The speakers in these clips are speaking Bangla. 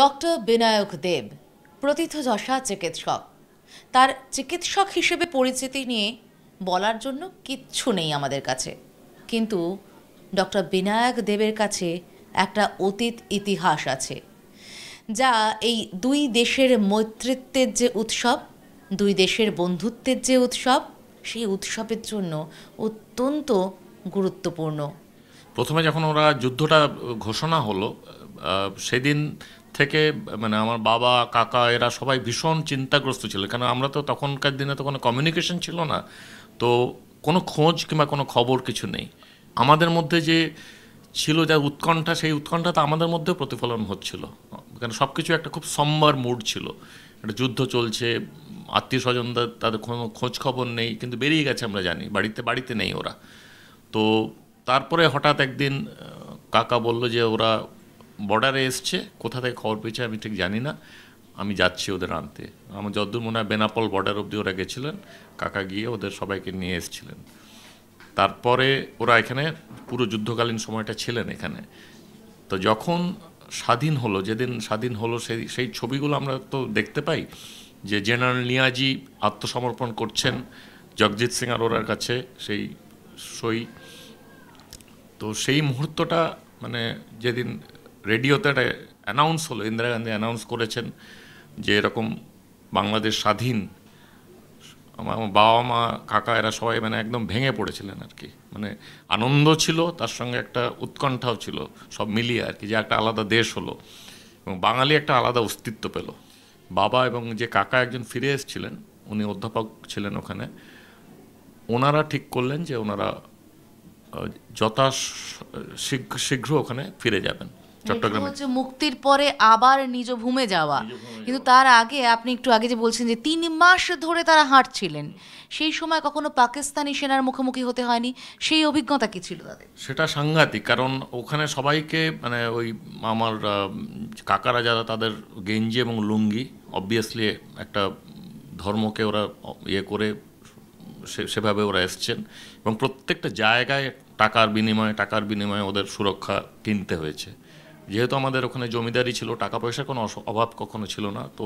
ডক্টর বিনায়ক দেব প্রথিতযশা চিকিৎসক তার চিকিৎসক হিসেবে পরিচিতি নিয়ে বলার জন্য কিচ্ছু নেই আমাদের কাছে কিন্তু ডক্টর বিনায়ক দেবের কাছে একটা অতীত ইতিহাস আছে যা এই দুই দেশের মৈত্রিত্বের যে উৎসব দুই দেশের বন্ধুত্বের যে উৎসব সেই উৎসবের জন্য অত্যন্ত গুরুত্বপূর্ণ প্রথমে যখন ওরা যুদ্ধটা ঘোষণা হলো সেদিন থেকে মানে আমার বাবা কাকা এরা সবাই ভীষণ চিন্তাগ্রস্ত ছিল কেন আমরা তো তখনকার দিনে তো কোনো কমিউনিকেশন ছিল না তো কোনো খোঁজ কিংবা কোনো খবর কিছু নেই আমাদের মধ্যে যে ছিল যা উৎকণ্ঠা সেই উৎকণ্ঠা তো আমাদের মধ্যেও প্রতিফলন হচ্ছিল কেন সব কিছু একটা খুব সম্বার মুড ছিল একটা যুদ্ধ চলছে আত্মীয় স্বজনদের তাদের কোনো খোঁজ খবর নেই কিন্তু বেরিয়ে গেছে আমরা জানি বাড়িতে বাড়িতে নেই ওরা তো তারপরে হঠাৎ একদিন কাকা বলল যে ওরা বর্ডারে এসছে কোথা থেকে খবর পেয়েছে আমি ঠিক জানি না আমি যাচ্ছি ওদের আনতে আমার যদ্দূর মনে হয় বেনাপল বর্ডার অবধি ওরা গেছিলেন কাকা গিয়ে ওদের সবাইকে নিয়ে এসেছিলেন তারপরে ওরা এখানে পুরো যুদ্ধকালীন সময়টা ছিলেন এখানে তো যখন স্বাধীন হলো যেদিন স্বাধীন হলো সেই সেই ছবিগুলো আমরা তো দেখতে পাই যে জেনারেল নিয়াজি আত্মসমর্পণ করছেন জগজিৎ সিং আর ওরার কাছে সেই সই তো সেই মুহূর্তটা মানে যেদিন রেডিওতে একটা অ্যানাউন্স হলো ইন্দিরা গান্ধী অ্যানাউন্স করেছেন যে এরকম বাংলাদেশ স্বাধীন আমার বাবা মা কাকা এরা সবাই মানে একদম ভেঙে পড়েছিলেন আর কি মানে আনন্দ ছিল তার সঙ্গে একটা উৎকণ্ঠাও ছিল সব মিলিয়ে আর কি যে একটা আলাদা দেশ হলো এবং বাঙালি একটা আলাদা অস্তিত্ব পেল বাবা এবং যে কাকা একজন ফিরে এসেছিলেন উনি অধ্যাপক ছিলেন ওখানে ওনারা ঠিক করলেন যে ওনারা যথা শীঘ্র ওখানে ফিরে যাবেন মানে হচ্ছে মুক্তির পরে আবার নিজ ভূমে যাওয়া কিন্তু তার আগে আপনি একটু আগে যে বলছেন যে তিন মাস ধরে তারা হাঁটছিলেন সেই সময় কখনো পাকিস্তানি সেনার মুখোমুখি হতে হয়নি সেই অভিজ্ঞতা কি ছিল তাদের সেটা সাংঘাতিক কারণ ওখানে সবাইকে মানে ওই আমার কাকারা যারা তাদের গেঞ্জি এবং লুঙ্গি অবভিয়াসলি একটা ধর্মকে ওরা ইয়ে করে সেভাবে ওরা এসছেন এবং প্রত্যেকটা জায়গায় টাকার বিনিময়ে টাকার বিনিময়ে ওদের সুরক্ষা কিনতে হয়েছে যেহেতু আমাদের ওখানে জমিদারি ছিল টাকা পয়সার কোনো অভাব কখনো ছিল না তো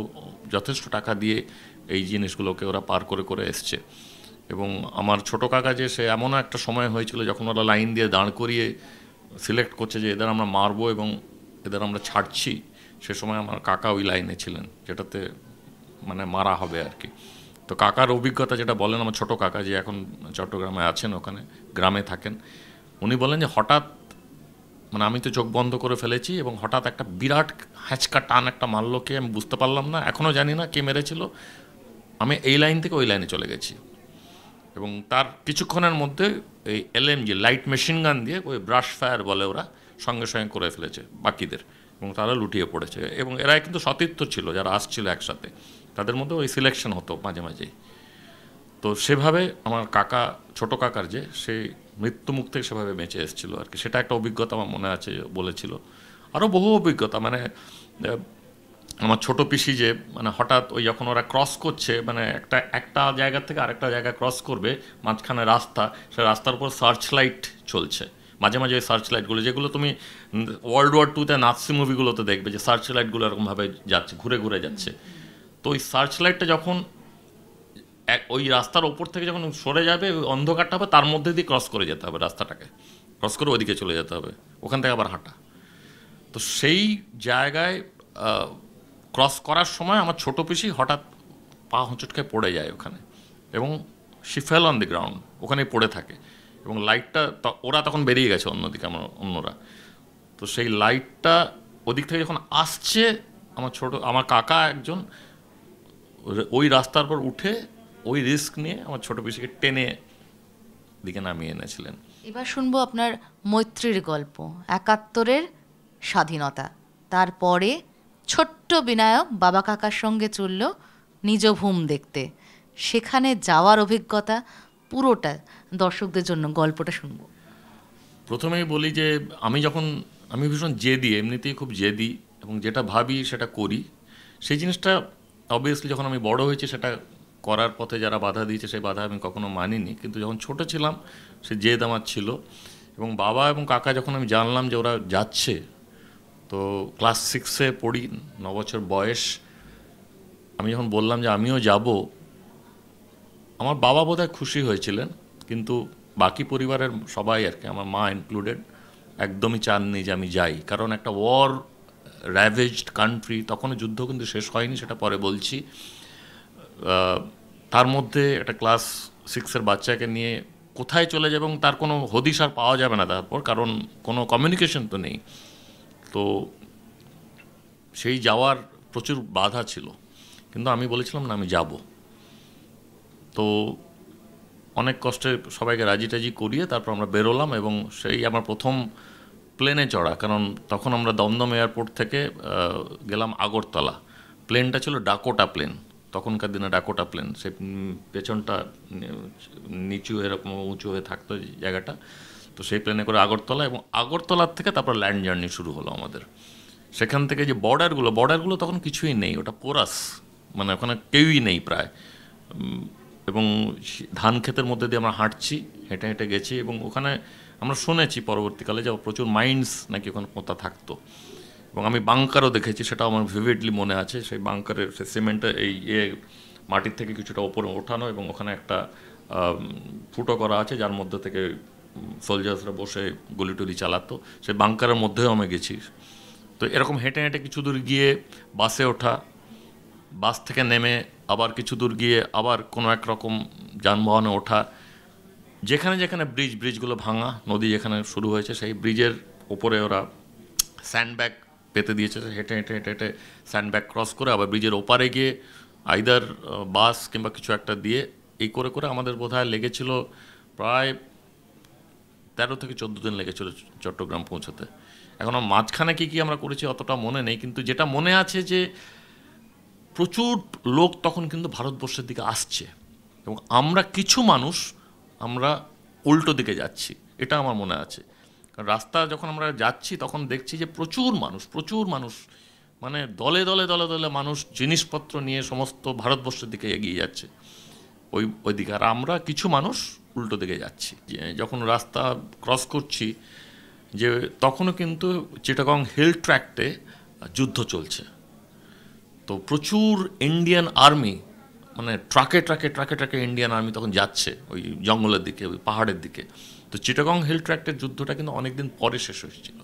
যথেষ্ট টাকা দিয়ে এই জিনিসগুলোকে ওরা পার করে করে এসছে এবং আমার ছোট কাকা যে সে এমনও একটা সময় হয়েছিল যখন ওরা লাইন দিয়ে দাঁড় করিয়ে সিলেক্ট করছে যে এদের আমরা মারবো এবং এদের আমরা ছাড়ছি সে সময় আমার কাকা ওই লাইনে ছিলেন যেটাতে মানে মারা হবে আর কি তো কাকার অভিজ্ঞতা যেটা বলেন আমার ছোট কাকা যে এখন চট্টগ্রামে আছেন ওখানে গ্রামে থাকেন উনি বলেন যে হঠাৎ মানে আমি তো চোখ বন্ধ করে ফেলেছি এবং হঠাৎ একটা বিরাট হ্যাঁচকা টান একটা মারল কে আমি বুঝতে পারলাম না এখনও জানি না কে মেরেছিল আমি এই লাইন থেকে ওই লাইনে চলে গেছি এবং তার কিছুক্ষণের মধ্যে এই এলএমজি লাইট মেশিন গান দিয়ে ওই ব্রাশ ফায়ার বলে ওরা সঙ্গে সঙ্গে করে ফেলেছে বাকিদের এবং তারা লুটিয়ে পড়েছে এবং এরা কিন্তু সতীর্থ ছিল যারা আসছিল একসাথে তাদের মধ্যে ওই সিলেকশন হতো মাঝে মাঝেই তো সেভাবে আমার কাকা ছোট কাকার যে সেই মৃত্যুমুখ থেকে সেভাবে বেঁচে এসেছিলো আর কি সেটা একটা অভিজ্ঞতা আমার মনে আছে বলেছিল আরও বহু অভিজ্ঞতা মানে আমার ছোট পিসি যে মানে হঠাৎ ওই যখন ওরা ক্রস করছে মানে একটা একটা জায়গা থেকে আরেকটা জায়গা ক্রস করবে মাঝখানে রাস্তা সে রাস্তার উপর সার্চ লাইট চলছে মাঝে মাঝে ওই সার্চ লাইটগুলো যেগুলো তুমি ওয়ার্ল্ড ওয়ার টুতে নাৎসি মুভিগুলোতে দেখবে যে সার্চ লাইটগুলো এরকমভাবে যাচ্ছে ঘুরে ঘুরে যাচ্ছে তো ওই সার্চ লাইটটা যখন ওই রাস্তার ওপর থেকে যখন সরে যাবে অন্ধকারটা হবে তার মধ্যে দিয়ে ক্রস করে যেতে হবে রাস্তাটাকে ক্রস করে ওদিকে চলে যেতে হবে ওখান থেকে আবার হাঁটা তো সেই জায়গায় ক্রস করার সময় আমার ছোটো পিসি হঠাৎ পা হোঁচটকে পড়ে যায় ওখানে এবং she fell on the ground ওখানেই পড়ে থাকে এবং লাইটটা ওরা তখন বেরিয়ে গেছে অন্যদিকে আমার অন্যরা তো সেই লাইটটা ওদিক থেকে যখন আসছে আমার ছোট আমার কাকা একজন ওই রাস্তার পর উঠে ওই রিস্ক নিয়ে আমার ছোট পিসিকে টেনে দিকে নামিয়ে এনেছিলেন এবার শুনবো আপনার মৈত্রীর গল্প একাত্তরের স্বাধীনতা তারপরে ছোট্ট বিনায়ক বাবা কাকার সঙ্গে চলল নিজ ভূম দেখতে সেখানে যাওয়ার অভিজ্ঞতা পুরোটা দর্শকদের জন্য গল্পটা শুনবো প্রথমেই বলি যে আমি যখন আমি ভীষণ জেদি এমনিতেই খুব জেদি এবং যেটা ভাবি সেটা করি সেই জিনিসটা অবভিয়াসলি যখন আমি বড় হয়েছি সেটা করার পথে যারা বাধা দিয়েছে সেই বাধা আমি কখনো মানিনি কিন্তু যখন ছোট ছিলাম সে জেদ আমার ছিল এবং বাবা এবং কাকা যখন আমি জানলাম যে ওরা যাচ্ছে তো ক্লাস সিক্সে পড়ি ন বছর বয়স আমি যখন বললাম যে আমিও যাব আমার বাবা বোধহয় খুশি হয়েছিলেন কিন্তু বাকি পরিবারের সবাই আর কি আমার মা ইনক্লুডেড একদমই চাননি যে আমি যাই কারণ একটা ওয়ার র্যাভেজড কান্ট্রি তখন যুদ্ধ কিন্তু শেষ হয়নি সেটা পরে বলছি তার মধ্যে একটা ক্লাস সিক্সের বাচ্চাকে নিয়ে কোথায় চলে যাবে এবং তার কোনো হদিশ আর পাওয়া যাবে না তারপর কারণ কোনো কমিউনিকেশন তো নেই তো সেই যাওয়ার প্রচুর বাধা ছিল কিন্তু আমি বলেছিলাম না আমি যাব তো অনেক কষ্টে সবাইকে রাজি টাজি করিয়ে তারপর আমরা বেরোলাম এবং সেই আমার প্রথম প্লেনে চড়া কারণ তখন আমরা দমদম এয়ারপোর্ট থেকে গেলাম আগরতলা প্লেনটা ছিল ডাকোটা প্লেন তখনকার দিনে ডাকোটা প্লেন সে পেছনটা নিচু এরকম উঁচু হয়ে থাকতো জায়গাটা তো সেই প্লেনে করে আগরতলা এবং আগরতলার থেকে তারপর ল্যান্ড জার্নি শুরু হলো আমাদের সেখান থেকে যে বর্ডারগুলো বর্ডারগুলো তখন কিছুই নেই ওটা পোরাস মানে ওখানে কেউই নেই প্রায় এবং ধান ক্ষেতের মধ্যে দিয়ে আমরা হাঁটছি হেঁটে হেঁটে গেছি এবং ওখানে আমরা শুনেছি পরবর্তীকালে যে প্রচুর মাইন্ডস নাকি ওখানে পোঁতা থাকতো এবং আমি বাংকারও দেখেছি সেটা আমার ভিভিডলি মনে আছে সেই বাংকারের সে সিমেন্টের এই ইয়ে মাটির থেকে কিছুটা ওপরে ওঠানো এবং ওখানে একটা ফুটো করা আছে যার মধ্যে থেকে সোলজার্সরা বসে টুলি চালাতো সেই বাংকারের মধ্যেও আমি গেছি তো এরকম হেঁটে হেঁটে কিছু দূর গিয়ে বাসে ওঠা বাস থেকে নেমে আবার কিছু দূর গিয়ে আবার কোনো এক রকম যানবাহনে ওঠা যেখানে যেখানে ব্রিজ ব্রিজগুলো ভাঙা নদী যেখানে শুরু হয়েছে সেই ব্রিজের ওপরে ওরা স্যান্ডব্যাগ পেতে দিয়েছে হেঁটে হেঁটে হেঁটে হেঁটে স্যান্ডব্যাগ ক্রস করে আবার ব্রিজের ওপারে গিয়ে আইদার বাস কিংবা কিছু একটা দিয়ে এই করে করে আমাদের বোধ হয় লেগেছিলো প্রায় তেরো থেকে চোদ্দ দিন লেগেছিল চট্টগ্রাম পৌঁছাতে এখন মাঝখানে কী কী আমরা করেছি অতটা মনে নেই কিন্তু যেটা মনে আছে যে প্রচুর লোক তখন কিন্তু ভারতবর্ষের দিকে আসছে এবং আমরা কিছু মানুষ আমরা উল্টো দিকে যাচ্ছি এটা আমার মনে আছে রাস্তা যখন আমরা যাচ্ছি তখন দেখছি যে প্রচুর মানুষ প্রচুর মানুষ মানে দলে দলে দলে দলে মানুষ জিনিসপত্র নিয়ে সমস্ত ভারতবর্ষের দিকে এগিয়ে যাচ্ছে ওই ওইদিকে আর আমরা কিছু মানুষ উল্টো দিকে যাচ্ছি যখন রাস্তা ক্রস করছি যে তখনও কিন্তু চিটাগং হিল ট্র্যাক্টে যুদ্ধ চলছে তো প্রচুর ইন্ডিয়ান আর্মি মানে ট্রাকে ট্রাকে ট্রাকে ট্রাকে ইন্ডিয়ান আর্মি তখন যাচ্ছে ওই জঙ্গলের দিকে ওই পাহাড়ের দিকে তো চিটাগং হিল ট্র্যাক্টের যুদ্ধটা কিন্তু অনেকদিন পরে শেষ হয়েছিল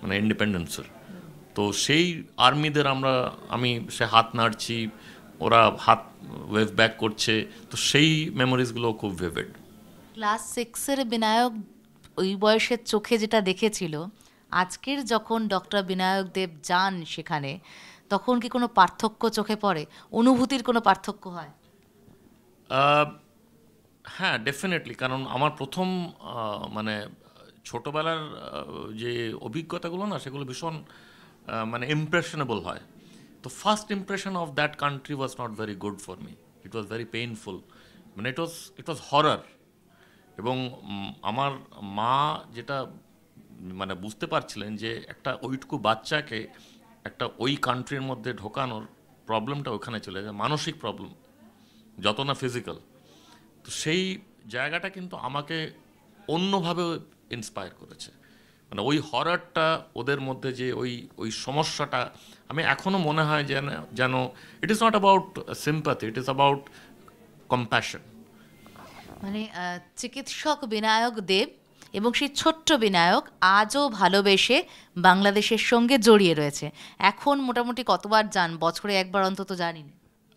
মানে ইন্ডিপেন্ডেন্সের তো সেই আর্মিদের আমরা আমি সে হাত নাড়ছি ওরা হাত ওয়েভ ব্যাক করছে তো সেই মেমোরিজগুলো খুব ভেভেড ক্লাস সিক্সের বিনায়ক ওই বয়সের চোখে যেটা দেখেছিল আজকের যখন ডক্টর বিনায়ক দেব যান সেখানে তখন কি কোনো পার্থক্য চোখে পড়ে অনুভূতির কোনো পার্থক্য হয় হ্যাঁ ডেফিনেটলি কারণ আমার প্রথম মানে ছোটোবেলার যে অভিজ্ঞতাগুলো না সেগুলো ভীষণ মানে ইমপ্রেশনেবল হয় তো first impression of that country was not very good for me it was very painful মানে ইট ওয়াজ ইট ওয়াজ হরার এবং আমার মা যেটা মানে বুঝতে পারছিলেন যে একটা ওইটুকু বাচ্চাকে একটা ওই কান্ট্রির মধ্যে ঢোকানোর প্রবলেমটা ওখানে চলে যায় মানসিক প্রবলেম যত না ফিজিক্যাল তো সেই জায়গাটা কিন্তু আমাকে অন্যভাবে ইন্সপায়ার করেছে মানে ওই হরারটা ওদের মধ্যে যে ওই ওই সমস্যাটা আমি এখনও মনে হয় যেন যেন it is not about sympathy it is about compassion মানে চিকিৎসক বিনায়ক দেব এবং সেই ছোট্ট বিনায়ক আজও ভালোবেসে বাংলাদেশের সঙ্গে জড়িয়ে রয়েছে এখন মোটামুটি কতবার যান বছরে একবার অন্তত জানি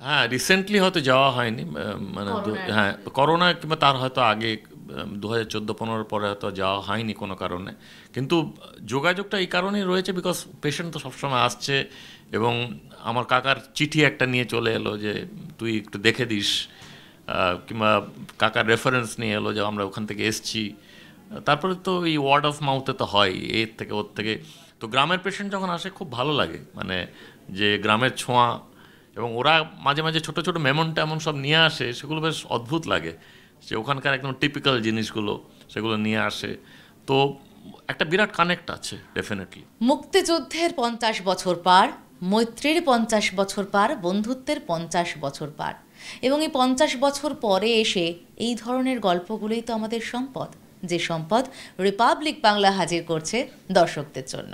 হ্যাঁ রিসেন্টলি হয়তো যাওয়া হয়নি মানে হ্যাঁ করোনা কিংবা তার হয়তো আগে দু হাজার চোদ্দো পনেরোর পরে হয়তো যাওয়া হয়নি কোনো কারণে কিন্তু যোগাযোগটা এই কারণেই রয়েছে বিকজ পেশেন্ট তো সবসময় আসছে এবং আমার কাকার চিঠি একটা নিয়ে চলে এলো যে তুই একটু দেখে দিস কিংবা কাকার রেফারেন্স নিয়ে এলো যে আমরা ওখান থেকে এসছি তারপরে তো এই ওয়ার্ড অফ মাউথে তো হয় এর থেকে ওর থেকে তো গ্রামের পেশেন্ট যখন আসে খুব ভালো লাগে মানে যে গ্রামের ছোঁয়া এবং ওরা মাঝে মাঝে ছোট ছোট মেমন টেমন সব নিয়ে আসে সেগুলো বেশ অদ্ভুত লাগে যে ওখানকার একদম টিপিক্যাল জিনিসগুলো সেগুলো নিয়ে আসে তো একটা বিরাট কানেক্ট আছে ডেফিনেটলি মুক্তিযুদ্ধের পঞ্চাশ বছর পার মৈত্রীর পঞ্চাশ বছর পার বন্ধুত্বের পঞ্চাশ বছর পার এবং এই পঞ্চাশ বছর পরে এসে এই ধরনের গল্পগুলোই তো আমাদের সম্পদ যে সম্পদ রিপাবলিক বাংলা হাজির করছে দর্শকদের জন্য